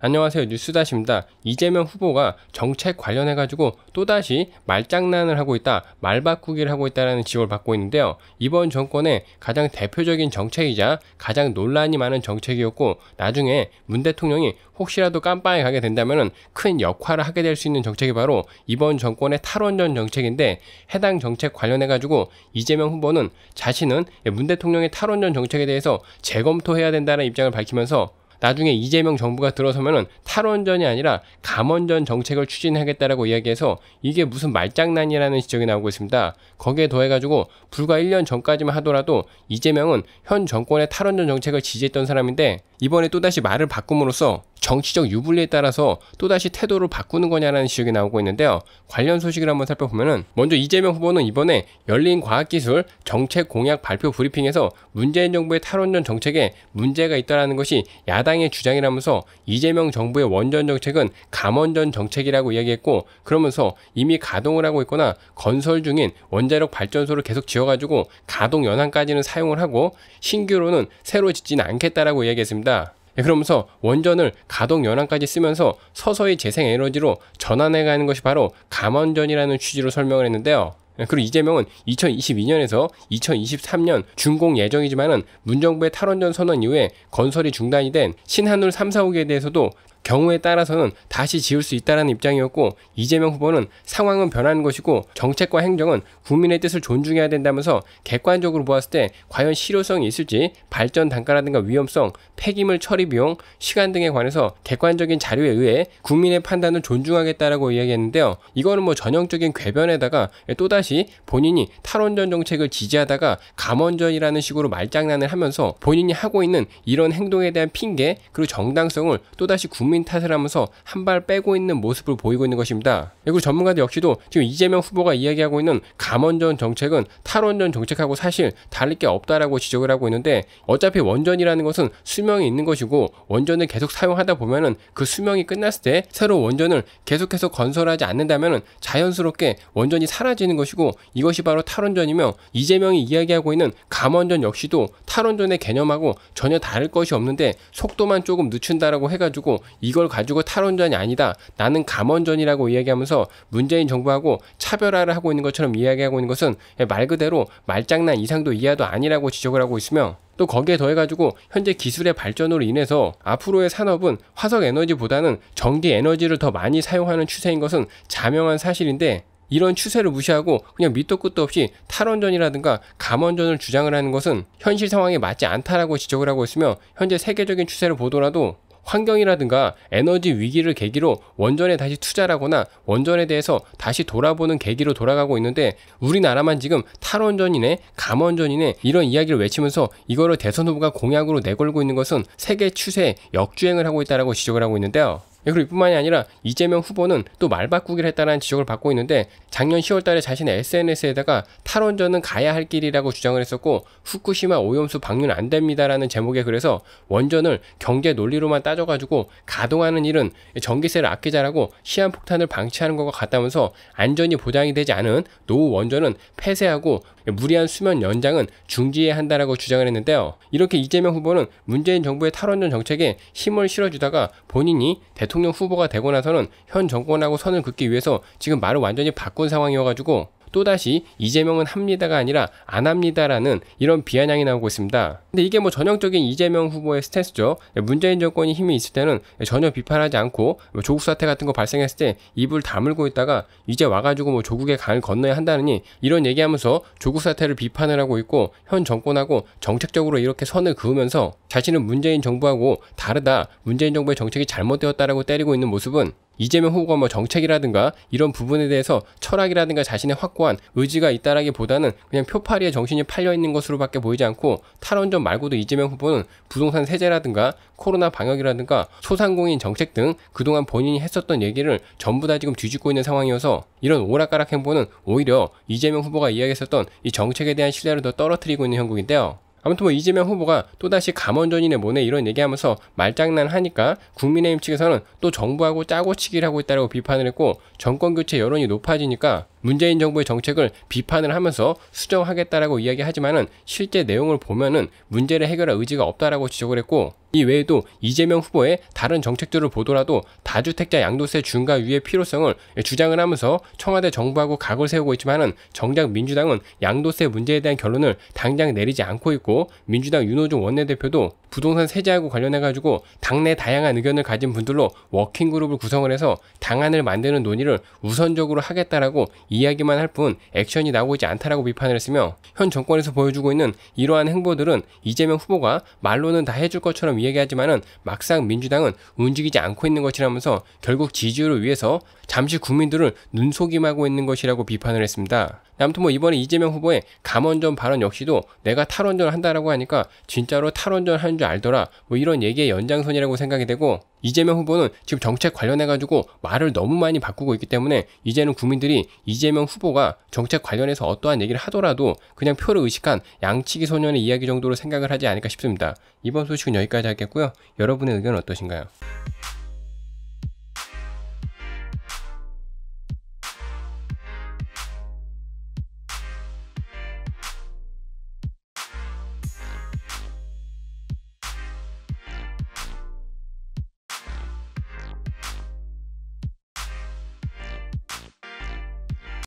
안녕하세요. 뉴스다시입니다. 이재명 후보가 정책 관련해 가지고 또다시 말장난을 하고 있다, 말바꾸기를 하고 있다라는 지적을 받고 있는데요. 이번 정권의 가장 대표적인 정책이자 가장 논란이 많은 정책이었고 나중에 문 대통령이 혹시라도 깜빵에 가게 된다면 큰 역할을 하게 될 수 있는 정책이 바로 이번 정권의 탈원전 정책인데 해당 정책 관련해 가지고 이재명 후보는 자신은 문 대통령의 탈원전 정책에 대해서 재검토해야 된다는 입장을 밝히면서 나중에 이재명 정부가 들어서면은 탈원전이 아니라 감원전 정책을 추진하겠다라고 이야기해서 이게 무슨 말장난이라는 지적이 나오고 있습니다. 거기에 더해가지고 불과 1년 전까지만 하더라도 이재명은 현 정권의 탈원전 정책을 지지했던 사람인데 이번에 또다시 말을 바꿈으로써 정치적 유불리에 따라서 또다시 태도를 바꾸는 거냐라는 지적이 나오고 있는데요. 관련 소식을 한번 살펴보면은 먼저 이재명 후보는 이번에 열린 과학기술 정책 공약 발표 브리핑에서 문재인 정부의 탈원전 정책에 문제가 있다라는 것이 야당의 주장이라면서 이재명 정부의 원전 정책은 감원전 정책이라고 이야기했고 그러면서 이미 가동을 하고 있거나 건설 중인 원자력 발전소를 계속 지어가지고 가동 연한까지는 사용을 하고 신규로는 새로 짓지는 않겠다라고 이야기했습니다. 된다. 예, 그러면서 원전을 가동 연한까지 쓰면서 서서히 재생 에너지로 전환해 가는 것이 바로 감원전이라는 취지로 설명을 했는데요. 예, 그리고 이재명은 2022년에서 2023년 준공 예정이지만은 문정부의 탈원전 선언 이후에 건설이 중단이 된 신한울 3, 4호기에 대해서도 경우에 따라서는 다시 지울수 있다라는 입장이었고 이재명 후보는 상황은 변한 것이고 정책과 행정은 국민의 뜻을 존중해야 된다면서 객관적으로 보았을 때 과연 실효성이 있을지 발전 단가라든가 위험성, 폐기물 처리 비용, 시간 등에 관해서 객관적인 자료에 의해 국민의 판단을 존중하겠다라고 이야기했는데요. 이거는 뭐 전형적인 궤변에다가 또다시 본인이 탈원전 정책을 지지하다가 감원전이라는 식으로 말장난을 하면서 본인이 하고 있는 이런 행동에 대한 핑계 그리고 정당성을 또다시 국민 국민 탓을 하면서 한 발 빼고 있는 모습을 보이고 있는 것입니다. 그리고 전문가들 역시도 지금 이재명 후보가 이야기하고 있는 감원전 정책은 탈원전 정책하고 사실 다를 게 없다라고 지적을 하고 있는데 어차피 원전이라는 것은 수명이 있는 것이고 원전을 계속 사용하다 보면은 그 수명이 끝났을 때 새로 원전을 계속해서 건설하지 않는다면은 자연스럽게 원전이 사라지는 것이고 이것이 바로 탈원전이며 이재명이 이야기하고 있는 감원전 역시도 탈원전의 개념하고 전혀 다를 것이 없는데 속도만 조금 늦춘다라고 해가지고 이걸 가지고 탈원전이 아니다. 나는 감원전이라고 이야기하면서 문재인 정부하고 차별화를 하고 있는 것처럼 이야기하고 있는 것은 말 그대로 말장난 이상도 이하도 아니라고 지적을 하고 있으며 또 거기에 더해가지고 현재 기술의 발전으로 인해서 앞으로의 산업은 화석 에너지보다는 전기 에너지를 더 많이 사용하는 추세인 것은 자명한 사실인데 이런 추세를 무시하고 그냥 밑도 끝도 없이 탈원전이라든가 감원전을 주장을 하는 것은 현실 상황에 맞지 않다라고 지적을 하고 있으며 현재 세계적인 추세를 보더라도 환경이라든가 에너지 위기를 계기로 원전에 다시 투자하거나 원전에 대해서 다시 돌아보는 계기로 돌아가고 있는데 우리나라만 지금 탈원전이네 감원전이네 이런 이야기를 외치면서 이거를 대선 후보가 공약으로 내걸고 있는 것은 세계 추세에 역주행을 하고 있다라고 지적을 하고 있는데요. 예, 그리고 이뿐만이 아니라 이재명 후보는 또 말바꾸기를 했다는 지적을 받고 있는데 작년 10월 달에 자신의 SNS에다가 탈원전은 가야 할 길이라고 주장을 했었고 후쿠시마 오염수 방류는 안 됩니다라는 제목에 그래서 원전을 경제 논리로만 따져가지고 가동하는 일은 전기세를 아끼자라고 시한폭탄을 방치하는 것과 같다면서 안전이 보장이 되지 않은 노후 원전은 폐쇄하고 무리한 수면 연장은 중지해야 한다라고 주장을 했는데요. 이렇게 이재명 후보는 문재인 정부의 탈원전 정책에 힘을 실어주다가 본인이 대통령 후보가 되고 나서는 현 정권하고 선을 긋기 위해서 지금 말을 완전히 바꾼 어려운 상황이어가지고 또다시 이재명은 합니다가 아니라 안 합니다라는 이런 비아냥이 나오고 있습니다. 근데 이게 뭐 전형적인 이재명 후보의 스탠스죠. 네, 문재인 정권이 힘이 있을 때는 전혀 비판하지 않고 뭐 조국 사태 같은 거 발생했을 때 입을 다물고 있다가 이제 와가지고 뭐 조국의 강을 건너야 한다느니 이런 얘기하면서 조국 사태를 비판을 하고 있고 현 정권하고 정책적으로 이렇게 선을 그으면서 자신은 문재인 정부하고 다르다 문재인 정부의 정책이 잘못되었다라고 때리고 있는 모습은 이재명 후보가 뭐 정책이라든가 이런 부분에 대해서 철학이라든가 자신의 확고한 의지가 있다라기보다는 그냥 표파리에 정신이 팔려 있는 것으로밖에 보이지 않고 탈원전 말고도 이재명 후보는 부동산 세제라든가 코로나 방역이라든가 소상공인 정책 등 그동안 본인이 했었던 얘기를 전부 다 지금 뒤집고 있는 상황이어서 이런 오락가락 행보는 오히려 이재명 후보가 이야기했었던 이 정책에 대한 신뢰를 더 떨어뜨리고 있는 형국인데요. 아무튼 뭐 이재명 후보가 또다시 감원전이네 뭐네 이런 얘기하면서 말장난하니까 국민의힘 측에서는 또 정부하고 짜고 치기를 하고 있다고 비판을 했고 정권 교체 여론이 높아지니까 문재인 정부의 정책을 비판을 하면서 수정하겠다라고 이야기하지만은 실제 내용을 보면은 문제를 해결할 의지가 없다라고 지적을 했고 이 외에도 이재명 후보의 다른 정책들을 보더라도 다주택자 양도세 중과 유예 필요성을 주장을 하면서 청와대 정부하고 각을 세우고 있지만은 정작 민주당은 양도세 문제에 대한 결론을 당장 내리지 않고 있고 민주당 윤호중 원내대표도 부동산 세제하고 관련해 가지고 당내 다양한 의견을 가진 분들로 워킹 그룹을 구성을 해서 당안을 만드는 논의를 우선적으로 하겠다라고 이야기만 할 뿐 액션이 나오지 않다라고 비판을 했으며 현 정권에서 보여주고 있는 이러한 행보들은 이재명 후보가 말로는 다 해줄 것처럼 이야기하지만은 막상 민주당은 움직이지 않고 있는 것이라면서 결국 지지율을 위해서 잠시 국민들을 눈속임하고 있는 것이라고 비판을 했습니다. 아무튼 뭐 이번에 이재명 후보의 감원전 발언 역시도 내가 탈원전을 한다라고 하니까 진짜로 탈원전을 하는 줄 알더라 뭐 이런 얘기의 연장선이라고 생각이 되고 이재명 후보는 지금 정책 관련해가지고 말을 너무 많이 바꾸고 있기 때문에 이제는 국민들이 이재명 후보가 정책 관련해서 어떠한 얘기를 하더라도 그냥 표를 의식한 양치기 소년의 이야기 정도로 생각을 하지 않을까 싶습니다. 이번 소식은 여기까지 하겠고요. 여러분의 의견은 어떠신가요?